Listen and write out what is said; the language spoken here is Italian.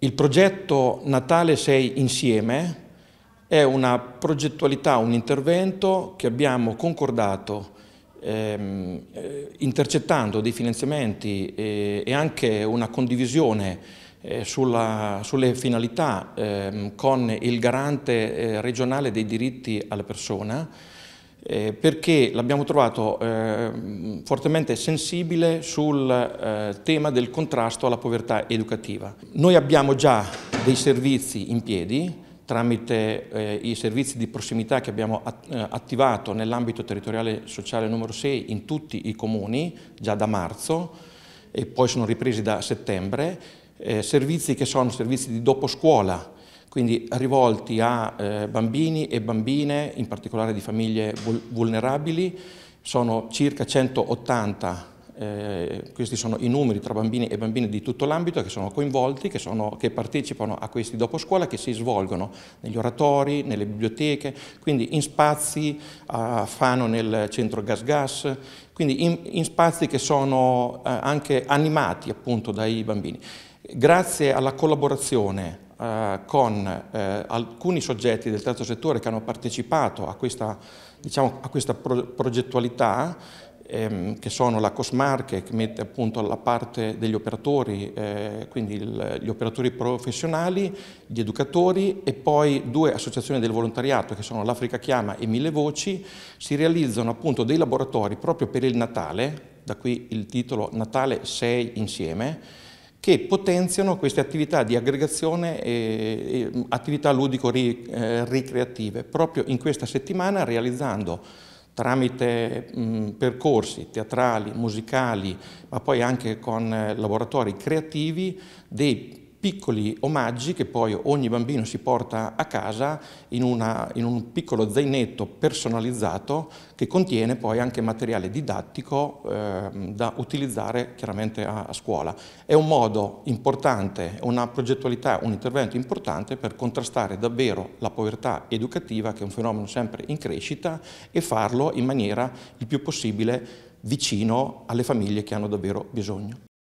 Il progetto Natale 6 Insieme è una progettualità, un intervento che abbiamo concordato ehm, eh, intercettando dei finanziamenti e, eh, e anche una condivisione eh, sulla, sulle finalità ehm, con il garante eh, regionale dei diritti alla persona eh, perché l'abbiamo trovato eh, fortemente sensibile sul eh, tema del contrasto alla povertà educativa. Noi abbiamo già dei servizi in piedi tramite eh, i servizi di prossimità che abbiamo at eh, attivato nell'ambito territoriale sociale numero 6 in tutti i comuni già da marzo e poi sono ripresi da settembre, eh, servizi che sono servizi di dopo scuola quindi rivolti a eh, bambini e bambine, in particolare di famiglie vulnerabili, sono circa 180, eh, questi sono i numeri tra bambini e bambine di tutto l'ambito che sono coinvolti, che, sono, che, partecipano a questi dopo scuola che si svolgono negli oratori, nelle biblioteche, quindi in spazi a Fano nel centro Gas Gas, quindi in, in spazi che sono eh, anche animati appunto dai bambini. Grazie alla collaborazione eh, con eh, alcuni soggetti del terzo settore che hanno partecipato a questa, diciamo, a questa pro progettualità ehm, che sono la Cosmarche che mette appunto la parte degli operatori, eh, quindi il, gli operatori professionali, gli educatori e poi due associazioni del volontariato che sono l'Africa Chiama e Mille Voci, si realizzano appunto dei laboratori proprio per il Natale, da qui il titolo Natale 6 insieme, che potenziano queste attività di aggregazione e, mm, attività ludico-ricreative, eh, proprio in questa settimana realizzando tramite mm, percorsi teatrali, musicali, ma poi anche con eh, laboratori creativi, dei piccoli omaggi che poi ogni bambino si porta a casa in, una, in, un piccolo zainetto personalizzato che contiene poi anche materiale didattico eh, da utilizzare chiaramente a, a, scuola. È un modo importante, una progettualità, un intervento importante per contrastare davvero la povertà educativa che è un fenomeno sempre in crescita e farlo in maniera il più possibile vicino alle famiglie che hanno davvero bisogno.